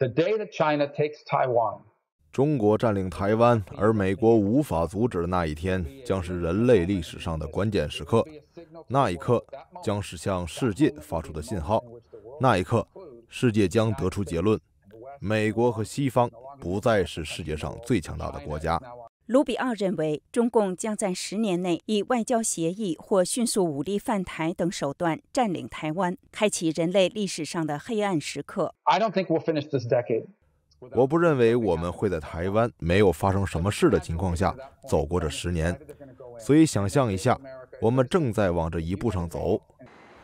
The that takes day China Taiwan，中国占领台湾，而美国无法阻止的那一天，将是人类历史上的关键时刻。那一刻将是向世界发出的信号。那一刻，世界将得出结论：美国和西方不再是世界上最强大的国家。卢比奥认为，中共将在十年内以外交协议或迅速武力犯台等手段占领台湾，开启人类历史上的黑暗时刻。我不认为我们会在台湾没有发生什么事的情况下走过这十年，所以想象一下，我们正在往这一步上走。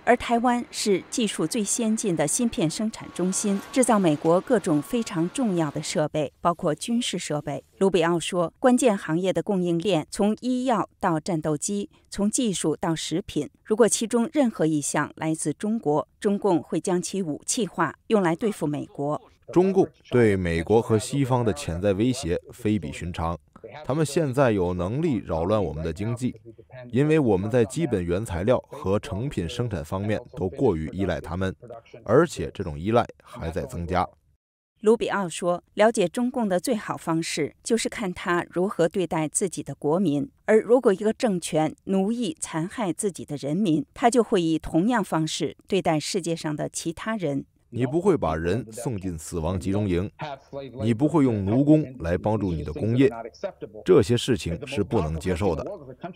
而台湾是技术最先进的芯片生产中心，制造美国各种非常重要的设备，包括军事设备。卢比奥说，关键行业的供应链，从医药到战斗机，从技术到食品，如果其中任何一项来自中国，中共会将其武器化，用来对付美国。中共对美国和西方的潜在威胁非比寻常，他们现在有能力扰乱我们的经济。因为我们在基本原材料和成品生产方面都过于依赖他们，而且这种依赖还在增加。卢比奥说：“了解中共的最好方式就是看他如何对待自己的国民，而如果一个政权奴役、残害自己的人民，他就会以同样方式对待世界上的其他人。”你不会把人送进死亡集中营，你不会用奴工来帮助你的工业，这些事情是不能接受的。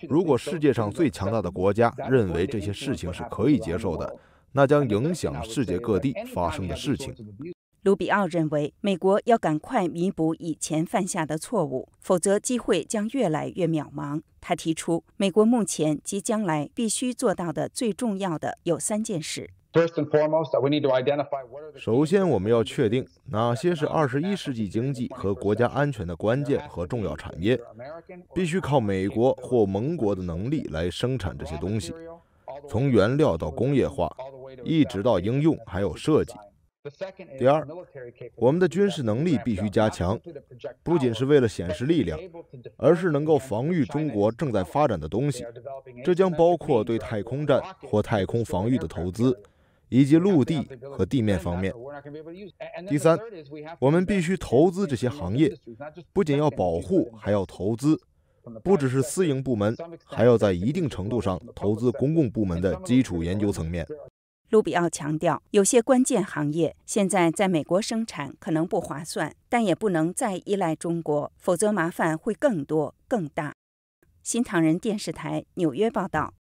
如果世界上最强大的国家认为这些事情是可以接受的，那将影响世界各地发生的事情。卢比奥认为，美国要赶快弥补以前犯下的错误，否则机会将越来越渺茫。他提出，美国目前及将来必须做到的最重要的有三件事。首先，我们要确定哪些是二十一世纪经济和国家安全的关键和重要产业，必须靠美国或盟国的能力来生产这些东西，从原料到工业化，一直到应用还有设计。第二，我们的军事能力必须加强，不仅是为了显示力量，而是能够防御中国正在发展的东西，这将包括对太空战或太空防御的投资。以及陆地和地面方面。第三，我们必须投资这些行业，不仅要保护，还要投资，不只是私营部门，还要在一定程度上投资公共部门的基础研究层面。卢比奥强调，有些关键行业现在在美国生产可能不划算，但也不能再依赖中国，否则麻烦会更多更大。新唐人电视台纽约报道。